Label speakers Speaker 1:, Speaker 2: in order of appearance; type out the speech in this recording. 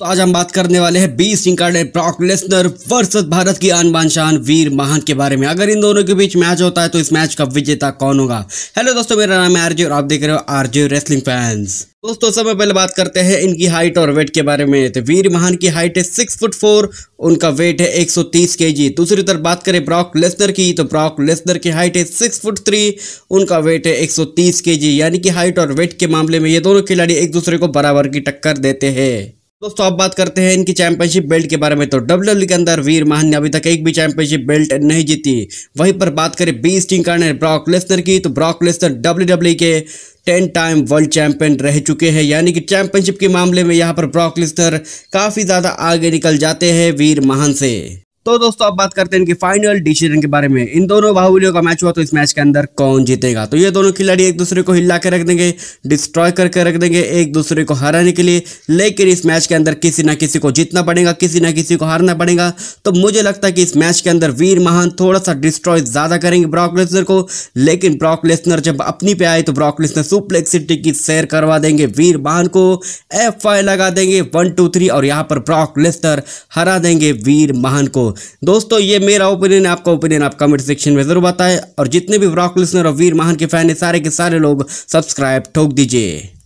Speaker 1: तो आज हम बात करने वाले हैं बी सिंह का ब्रॉक लेसनर वर्सेस भारत की आन बान शान वीर महान के बारे में अगर इन दोनों के बीच मैच होता है तो इस मैच का विजेता कौन होगा हेलो दोस्तों मेरा नाम है आरजे और आप देख रहे हो आरजे रेसलिंग फैंस दोस्तों सबसे पहले बात करते हैं इनकी हाइट और वेट के बारे में तो वीर महान की हाइट है सिक्स फुट फोर उनका वेट है एक के जी दूसरी तरफ बात करें ब्रॉक लेसनर की तो ब्रॉक लेसनर की हाइट है सिक्स फुट थ्री उनका वेट है के जी यानी कि हाइट और वेट के मामले में ये दोनों खिलाड़ी एक दूसरे को बराबर की टक्कर देते हैं दोस्तों अब बात करते हैं इनकी चैंपियनशिप बेल्ट के बारे में तो डब्ल्यू e के अंदर वीर महान ने अभी तक एक भी चैंपियनशिप बेल्ट नहीं जीती वहीं पर बात करें बी स्टिंग कार्नर ब्रॉक लेसनर की तो ब्रॉक लेसनर डब्ल्यू के टेन टाइम वर्ल्ड चैंपियन रह चुके हैं यानी कि चैंपियनशिप के मामले में यहाँ पर ब्रॉक लेसनर काफ़ी ज़्यादा आगे निकल जाते हैं वीर महान से तो दोस्तों अब बात करते हैं इनके फाइनल डिसीजन के बारे में इन दोनों बाहुबलियों का मैच हुआ तो इस मैच के अंदर कौन जीतेगा तो ये दोनों खिलाड़ी एक दूसरे को हिला के रख देंगे डिस्ट्रॉय करके रख देंगे एक दूसरे को हराने के लिए लेकिन इस मैच के अंदर किसी ना किसी को जीतना पड़ेगा किसी ना किसी को हारना पड़ेगा तो मुझे लगता है कि इस मैच के अंदर वीर महान थोड़ा सा डिस्ट्रॉय ज़्यादा करेंगे ब्रॉक लेसनर को लेकिन ब्रॉक लेसनर जब अपनी पे आए तो ब्रॉक लेसनर सुप्लेक्सिटी की सैर करवा देंगे वीर महान को एफ लगा देंगे वन टू थ्री और यहाँ पर ब्रॉक लेसनर हरा देंगे वीर महान को दोस्तों ये मेरा ओपिनियन आपका ओपिनियन आप कमेंट सेक्शन में ज़रूर बताएं और जितने भी ब्रॉक लिसनर और वीर महान के फैन है सारे के सारे लोग सब्सक्राइब ठोक दीजिए